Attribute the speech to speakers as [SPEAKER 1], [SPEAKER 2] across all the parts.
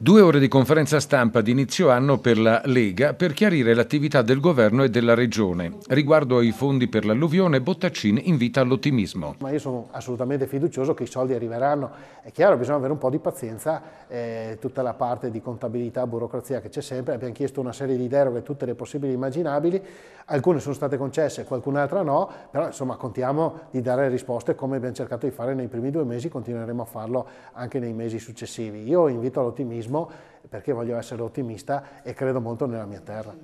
[SPEAKER 1] Due ore di conferenza stampa di inizio anno per la Lega per chiarire l'attività del governo e della regione. Riguardo ai fondi per l'alluvione, Bottaccin invita all'ottimismo. Ma io
[SPEAKER 2] sono assolutamente fiducioso che i soldi arriveranno. È chiaro, bisogna avere un po' di pazienza, eh, tutta la parte di contabilità, burocrazia che c'è sempre. Abbiamo chiesto una serie di deroghe, tutte le possibili e immaginabili. Alcune sono state concesse, qualcun'altra no, però insomma contiamo di dare risposte come abbiamo cercato di fare nei primi due mesi, continueremo a farlo anche nei mesi successivi. Io invito all'ottimismo turismo perché voglio essere ottimista e credo molto nella mia terra.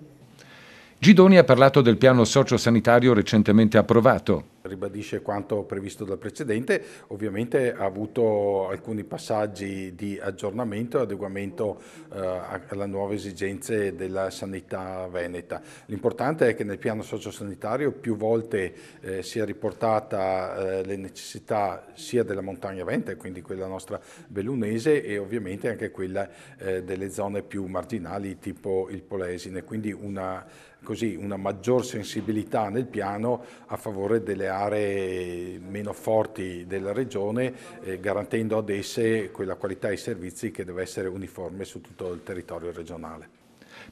[SPEAKER 1] Gidoni ha parlato del piano sociosanitario recentemente approvato ribadisce quanto previsto dal
[SPEAKER 3] precedente, ovviamente ha avuto alcuni passaggi di aggiornamento e adeguamento eh, alle nuove esigenze della sanità veneta. L'importante è che nel piano sociosanitario più volte eh, sia riportata eh, le necessità sia della montagna veneta, quindi quella nostra bellunese e ovviamente anche quella eh, delle zone più marginali tipo il Polesine, quindi una, così, una maggior sensibilità nel piano a favore delle aree aree meno forti della regione, eh, garantendo ad esse quella qualità e servizi che deve essere
[SPEAKER 4] uniforme su tutto il territorio regionale.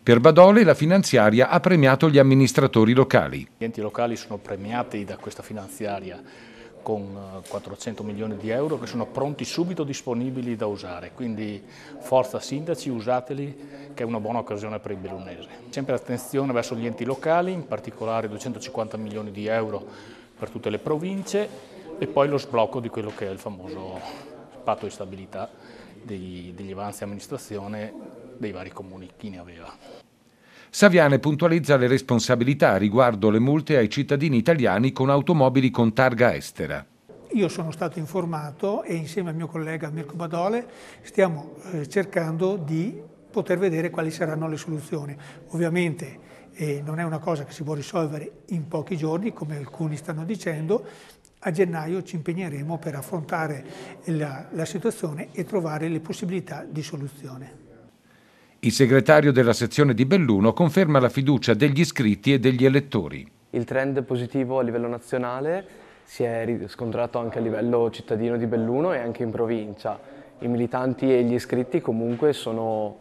[SPEAKER 1] Per Badoli la finanziaria ha premiato gli amministratori locali.
[SPEAKER 4] Gli enti locali sono premiati da questa finanziaria con 400 eh, milioni di euro che sono pronti subito disponibili da usare, quindi forza sindaci usateli che è una buona occasione per il Bellunese. Sempre attenzione verso gli enti locali, in particolare 250 milioni di euro per tutte le province e poi
[SPEAKER 1] lo sblocco di quello che è il
[SPEAKER 4] famoso patto di stabilità degli, degli avanzi di amministrazione dei vari comuni, chi ne aveva.
[SPEAKER 1] Saviane puntualizza le responsabilità riguardo le multe ai cittadini italiani con automobili con targa estera.
[SPEAKER 5] Io sono stato informato e insieme al mio collega Mirko Badole stiamo eh, cercando di poter vedere quali saranno le soluzioni. Ovviamente eh, non è una cosa che si può risolvere in pochi giorni, come alcuni stanno dicendo, a gennaio ci impegneremo per affrontare la, la situazione e trovare le possibilità di soluzione.
[SPEAKER 1] Il segretario della sezione di Belluno conferma la fiducia degli iscritti e degli elettori.
[SPEAKER 6] Il trend positivo a livello nazionale si è riscontrato anche a livello cittadino di Belluno e anche in provincia. I militanti e gli iscritti comunque sono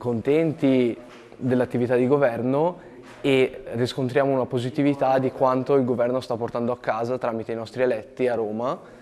[SPEAKER 6] contenti dell'attività di governo e riscontriamo una positività di quanto il governo sta portando a casa tramite i nostri eletti a Roma